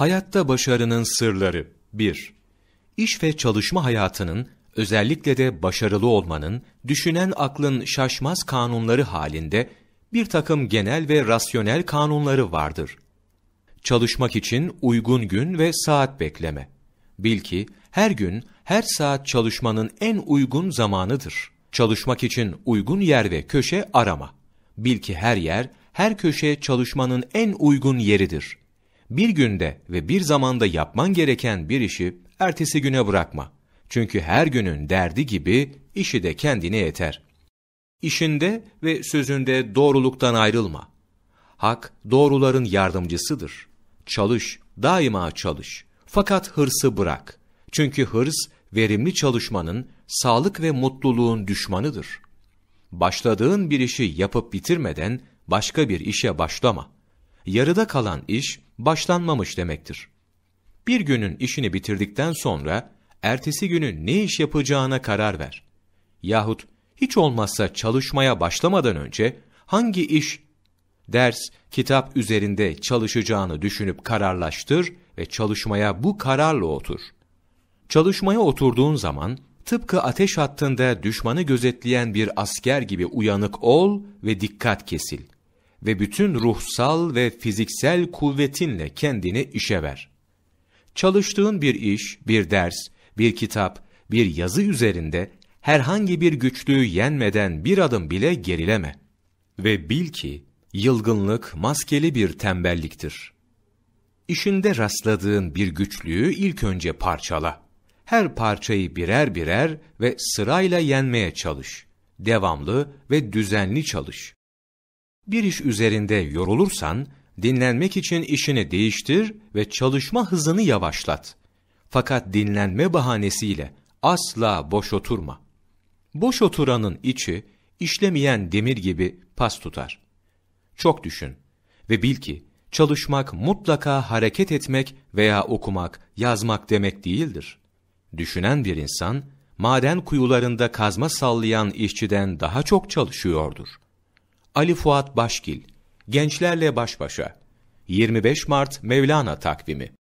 Hayatta başarının sırları 1. İş ve çalışma hayatının özellikle de başarılı olmanın düşünen aklın şaşmaz kanunları halinde bir takım genel ve rasyonel kanunları vardır. Çalışmak için uygun gün ve saat bekleme. Bil ki her gün, her saat çalışmanın en uygun zamanıdır. Çalışmak için uygun yer ve köşe arama. Bil ki her yer, her köşe çalışmanın en uygun yeridir bir günde ve bir zamanda yapman gereken bir işi ertesi güne bırakma. Çünkü her günün derdi gibi işi de kendine yeter. İşinde ve sözünde doğruluktan ayrılma. Hak doğruların yardımcısıdır. Çalış, daima çalış. Fakat hırsı bırak. Çünkü hırs verimli çalışmanın, sağlık ve mutluluğun düşmanıdır. Başladığın bir işi yapıp bitirmeden başka bir işe başlama.'' yarıda kalan iş başlanmamış demektir. Bir günün işini bitirdikten sonra ertesi günün ne iş yapacağına karar ver. Yahut hiç olmazsa çalışmaya başlamadan önce hangi iş, ders, kitap üzerinde çalışacağını düşünüp kararlaştır ve çalışmaya bu kararla otur. Çalışmaya oturduğun zaman tıpkı ateş hattında düşmanı gözetleyen bir asker gibi uyanık ol ve dikkat kesil.'' ve bütün ruhsal ve fiziksel kuvvetinle kendini işe ver. Çalıştığın bir iş, bir ders, bir kitap, bir yazı üzerinde herhangi bir güçlüğü yenmeden bir adım bile gerileme. Ve bil ki yılgınlık maskeli bir tembelliktir. İşinde rastladığın bir güçlüğü ilk önce parçala. Her parçayı birer birer ve sırayla yenmeye çalış. Devamlı ve düzenli çalış. Bir iş üzerinde yorulursan, dinlenmek için işini değiştir ve çalışma hızını yavaşlat. Fakat dinlenme bahanesiyle asla boş oturma. Boş oturanın içi, işlemeyen demir gibi pas tutar. Çok düşün ve bil ki, çalışmak mutlaka hareket etmek veya okumak, yazmak demek değildir. Düşünen bir insan, maden kuyularında kazma sallayan işçiden daha çok çalışıyordur. Ali Fuat Başkil, Gençlerle Baş Başa, 25 Mart Mevlana Takvimi